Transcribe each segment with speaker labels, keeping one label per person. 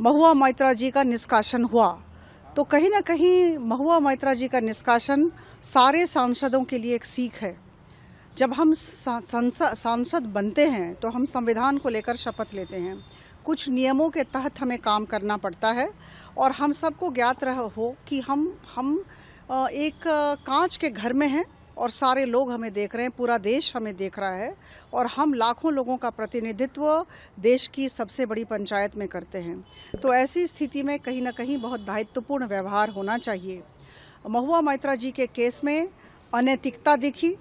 Speaker 1: महुआ मैत्रा जी का निष्कासन हुआ तो कहीं ना कहीं महुआ मैत्रा जी का निष्कासन सारे सांसदों के लिए एक सीख है जब हम सांसद बनते हैं तो हम संविधान को लेकर शपथ लेते हैं कुछ नियमों के तहत हमें काम करना पड़ता है और हम सबको ज्ञात रह हो कि हम हम एक कांच के घर में हैं और सारे लोग हमें देख रहे हैं पूरा देश हमें देख रहा है और हम लाखों लोगों का प्रतिनिधित्व देश की सबसे बड़ी पंचायत में करते हैं तो ऐसी स्थिति में कहीं ना कहीं बहुत दायित्वपूर्ण व्यवहार होना चाहिए महुआ मैत्रा जी के केस में अनैतिकता दिखी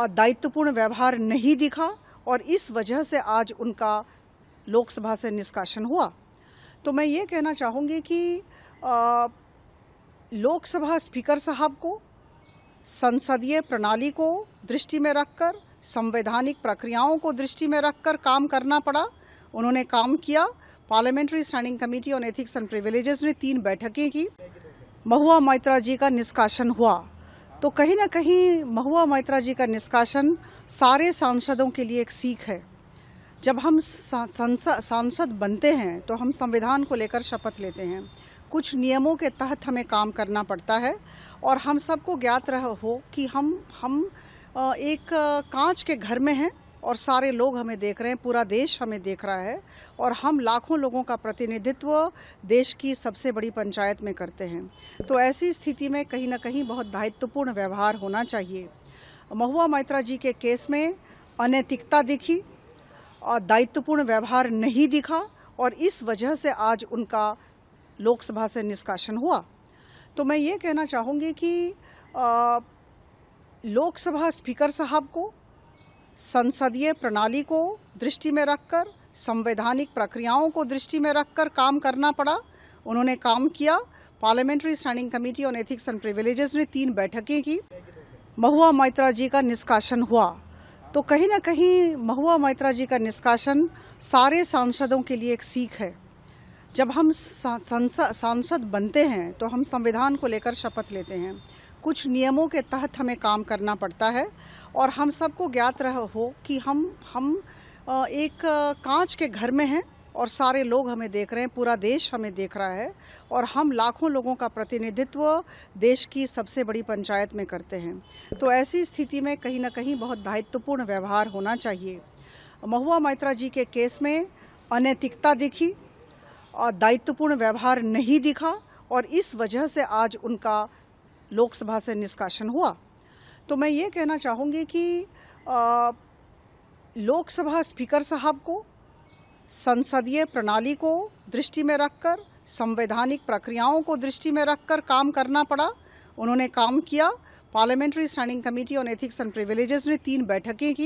Speaker 1: और दायित्वपूर्ण व्यवहार नहीं दिखा और इस वजह से आज उनका लोकसभा से निष्कासन हुआ तो मैं ये कहना चाहूँगी कि लोकसभा स्पीकर साहब को संसदीय प्रणाली को दृष्टि में रखकर संवैधानिक प्रक्रियाओं को दृष्टि में रखकर काम करना पड़ा उन्होंने काम किया parliamentary standing committee on ethics and privileges ने तीन बैठकें की महुआ मैत्रा जी का निष्कासन हुआ तो कहीं ना कहीं महुआ मैत्रा जी का निष्कासन सारे सांसदों के लिए एक सीख है जब हम सांसद बनते हैं तो हम संविधान को लेकर शपथ लेते हैं कुछ नियमों के तहत हमें काम करना पड़ता है और हम सबको ज्ञात रह हो कि हम हम एक कांच के घर में हैं और सारे लोग हमें देख रहे हैं पूरा देश हमें देख रहा है और हम लाखों लोगों का प्रतिनिधित्व देश की सबसे बड़ी पंचायत में करते हैं तो ऐसी स्थिति में कहीं ना कहीं बहुत दायित्वपूर्ण व्यवहार होना चाहिए महुआ मैत्रा जी के केस में अनैतिकता दिखी और दायित्वपूर्ण व्यवहार नहीं दिखा और इस वजह से आज उनका लोकसभा से निष्कासन हुआ तो मैं ये कहना चाहूँगी कि लोकसभा स्पीकर साहब को संसदीय प्रणाली को दृष्टि में रखकर संवैधानिक प्रक्रियाओं को दृष्टि में रखकर काम करना पड़ा उन्होंने काम किया parliamentary standing committee on ethics and privileges ने तीन बैठकें की महुआ मैत्रा जी का निष्कासन हुआ तो कहीं ना कहीं महुआ मैत्रा जी का निष्कासन सारे सांसदों के लिए एक सीख है जब हम संसद सांसद बनते हैं तो हम संविधान को लेकर शपथ लेते हैं कुछ नियमों के तहत हमें काम करना पड़ता है और हम सबको ज्ञात रह हो कि हम हम एक कांच के घर में हैं और सारे लोग हमें देख रहे हैं पूरा देश हमें देख रहा है और हम लाखों लोगों का प्रतिनिधित्व देश की सबसे बड़ी पंचायत में करते हैं तो ऐसी स्थिति में कहीं ना कहीं बहुत दायित्वपूर्ण व्यवहार होना चाहिए महुआ मैत्रा जी के केस में अनैतिकता दिखी दायित्वपूर्ण व्यवहार नहीं दिखा और इस वजह से आज उनका लोकसभा से निष्कासन हुआ तो मैं ये कहना चाहूँगी कि लोकसभा स्पीकर साहब को संसदीय प्रणाली को दृष्टि में रखकर संवैधानिक प्रक्रियाओं को दृष्टि में रखकर काम करना पड़ा उन्होंने काम किया parliamentary standing committee on ethics and privileges ने तीन बैठकें की